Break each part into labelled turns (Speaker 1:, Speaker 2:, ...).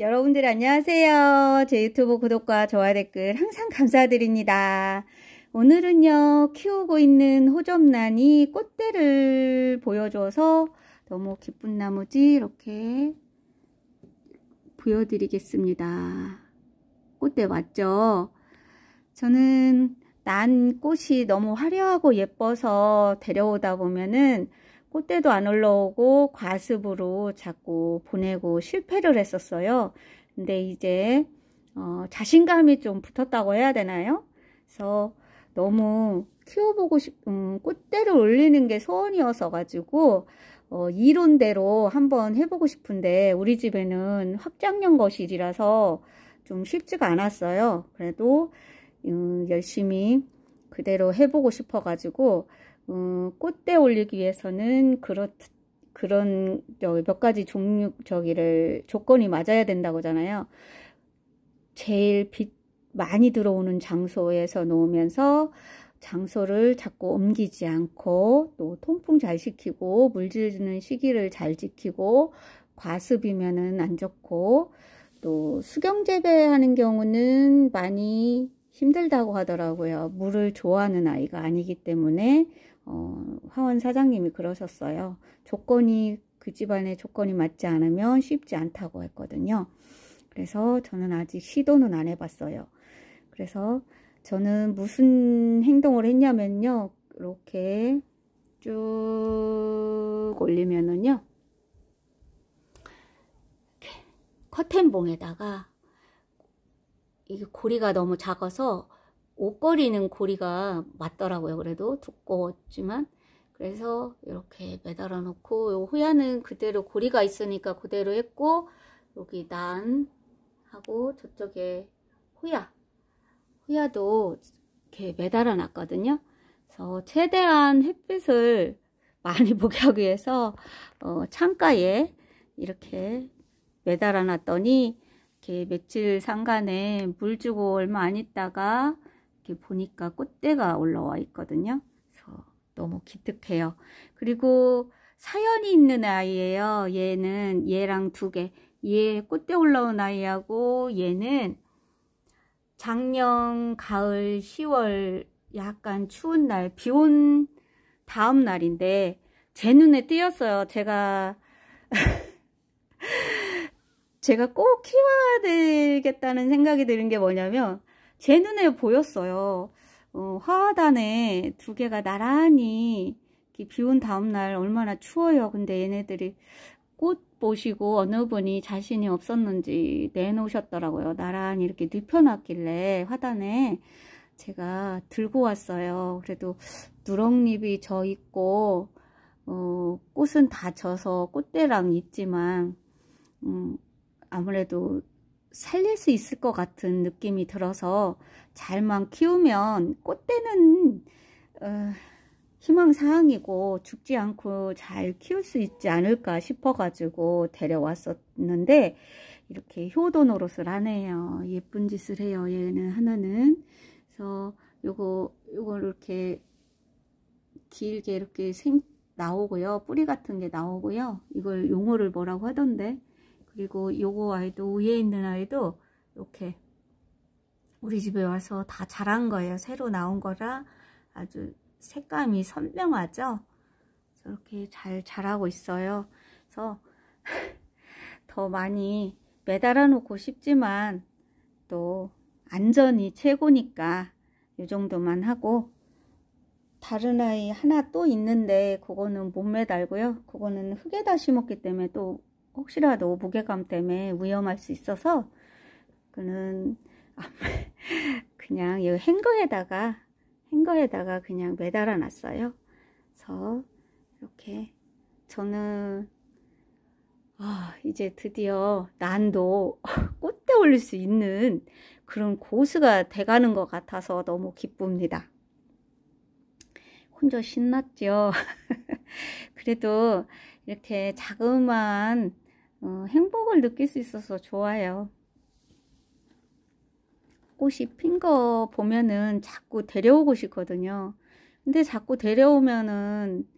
Speaker 1: 여러분들 안녕하세요. 제 유튜브 구독과 좋아요 댓글 항상 감사드립니다. 오늘은요 키우고 있는 호접란이 꽃대를 보여줘서 너무 기쁜 나머지 이렇게 보여드리겠습니다. 꽃대 맞죠? 저는 난 꽃이 너무 화려하고 예뻐서 데려오다 보면은 꽃대도 안 올라오고 과습으로 자꾸 보내고 실패를 했었어요. 근데 이제 어, 자신감이 좀 붙었다고 해야 되나요? 그래서 너무 키워보고 싶, 음, 꽃대를 올리는 게 소원이어서 가지고 어, 이론대로 한번 해보고 싶은데 우리 집에는 확장형 거실이라서 좀 쉽지가 않았어요. 그래도 음, 열심히 그대로 해보고 싶어가지고 음, 꽃대 올리기 위해서는 그렇 그런 몇 가지 종류 저기를 조건이 맞아야 된다고잖아요. 제일 빛 많이 들어오는 장소에서 놓으면서 장소를 자꾸 옮기지 않고 또 통풍 잘 시키고 물질주는 시기를 잘 지키고 과습이면은 안 좋고 또 수경 재배하는 경우는 많이 힘들다고 하더라고요. 물을 좋아하는 아이가 아니기 때문에 어, 화원 사장님이 그러셨어요. 조건이 그 집안의 조건이 맞지 않으면 쉽지 않다고 했거든요. 그래서 저는 아직 시도는 안 해봤어요. 그래서 저는 무슨 행동을 했냐면요. 이렇게 쭉 올리면은요. 커튼봉에다가 이게 고리가 너무 작아서 옷걸이는 고리가 맞더라고요. 그래도 두꺼웠지만 그래서 이렇게 매달아 놓고 호야는 그대로 고리가 있으니까 그대로 했고 여기 난 하고 저쪽에 호야 호야도 이렇게 매달아 놨거든요. 그래서 최대한 햇빛을 많이 보게 하기 위해서 어, 창가에 이렇게 매달아 놨더니 이렇게 며칠 상간에 물 주고 얼마 안 있다가 이렇게 보니까 꽃대가 올라와 있거든요. 그래서 너무 기특해요. 그리고 사연이 있는 아이예요. 얘는 얘랑 두 개. 얘 꽃대 올라온 아이하고 얘는 작년 가을 10월 약간 추운 날 비 온 다음 날인데 제 눈에 띄었어요. 제가 제가 꼭 키워야 되겠다는 생각이 드는 게 뭐냐면 제 눈에 보였어요. 어, 화단에 두 개가 나란히 비온 다음날 얼마나 추워요. 근데 얘네들이 꽃 보시고 어느 분이 자신이 없었는지 내놓으셨더라고요. 나란히 이렇게 눕혀놨길래 화단에 제가 들고 왔어요. 그래도 누렁잎이 저 있고 어, 꽃은 다 져서 꽃대랑 있지만 음, 아무래도 살릴 수 있을 것 같은 느낌이 들어서 잘만 키우면 꽃대는 어, 희망사항이고 죽지 않고 잘 키울 수 있지 않을까 싶어가지고 데려왔었는데 이렇게 효도 노릇을 하네요. 예쁜 짓을 해요. 얘는 하나는 그래서 요거 요걸 이렇게 길게 이렇게 생 나오고요. 뿌리 같은 게 나오고요. 이걸 용어를 뭐라고 하던데 그리고 요거 아이도 위에 있는 아이도 이렇게 우리 집에 와서 다 자란 거예요. 새로 나온 거라 아주 색감이 선명하죠. 저렇게 잘 자라고 있어요. 그래서 더 많이 매달아 놓고 싶지만 또 안전이 최고니까 이 정도만 하고 다른 아이 하나 또 있는데 그거는 못 매달고요. 그거는 흙에다 심었기 때문에 또 혹시라도 무게감 때문에 위험할 수 있어서 그는 그냥 이 행거에다가 행거에다가 그냥 매달아 놨어요. 그래서 이렇게 저는 아, 이제 드디어 난도 꽃대 올릴 수 있는 그런 고수가 돼가는 것 같아서 너무 기쁩니다. 혼자 신났죠. 그래도 이렇게 자그마한 어, 행복을 느낄 수 있어서 좋아요. 꽃이 핀 거 보면은 자꾸 데려오고 싶거든요. 근데 자꾸 데려오면은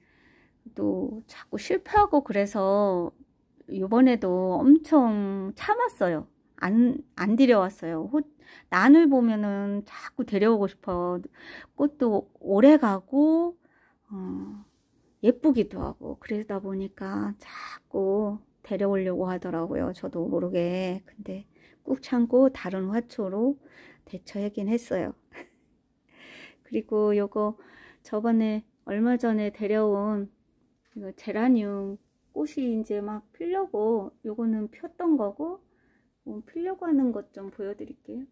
Speaker 1: 또 자꾸 실패하고 그래서 요번에도 엄청 참았어요. 안, 안 데려왔어요. 호, 난을 보면은 자꾸 데려오고 싶어. 꽃도 오래 가고, 어, 예쁘기도 하고 그러다 보니까 자꾸 데려오려고 하더라고요. 저도 모르게. 근데 꾹 참고 다른 화초로 대처하긴 했어요. 그리고 요거 저번에 얼마 전에 데려온 제라늄 꽃이 이제 막필려고 요거는 폈던 거고 필려고 뭐 하는 것 좀 보여드릴게요.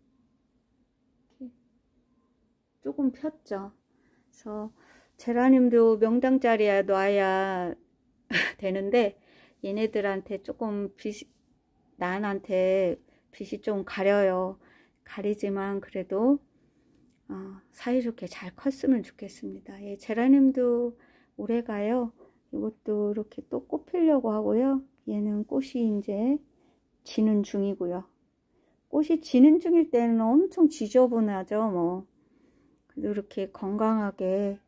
Speaker 1: 조금 폈죠. 그래서 제라늄도 명당 자리에 놔야 되는데 얘네들한테 조금 빛이 난한테 빛이 좀 가려요. 가리지만 그래도 어, 사이좋게 잘 컸으면 좋겠습니다. 예, 제라늄도 오래가요. 이것도 이렇게 또 꽃 피려고 하고요. 얘는 꽃이 이제 지는 중이고요. 꽃이 지는 중일 때는 엄청 지저분하죠. 뭐 이렇게 건강하게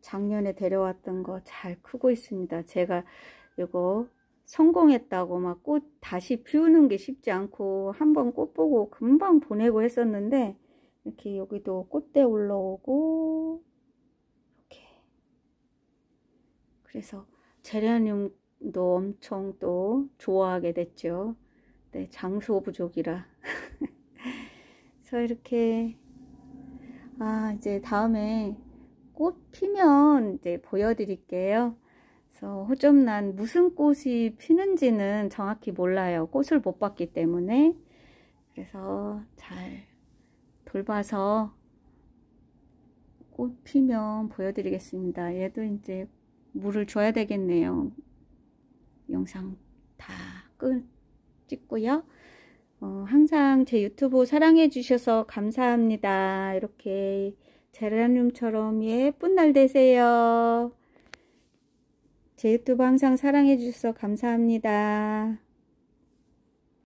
Speaker 1: 작년에 데려왔던 거 잘 크고 있습니다. 제가 이거 성공했다고 막 꽃 다시 피우는 게 쉽지 않고 한번 꽃 보고 금방 보내고 했었는데 이렇게 여기도 꽃대 올라오고 이렇게 그래서 제련늄도 엄청 또 좋아하게 됐죠. 네, 장소 부족이라 그래서 이렇게 아 이제 다음에 꽃 피면 이제 보여드릴게요. 그래서 호접란 무슨 꽃이 피는지는 정확히 몰라요. 꽃을 못 봤기 때문에. 그래서 잘 돌봐서 꽃 피면 보여드리겠습니다. 얘도 이제 물을 줘야 되겠네요. 영상 다 끝 찍고요. 어, 항상 제 유튜브 사랑해 주셔서 감사합니다. 이렇게 제라늄처럼 예쁜 날 되세요. 제 유튜브 항상 사랑해 주셔서 감사합니다.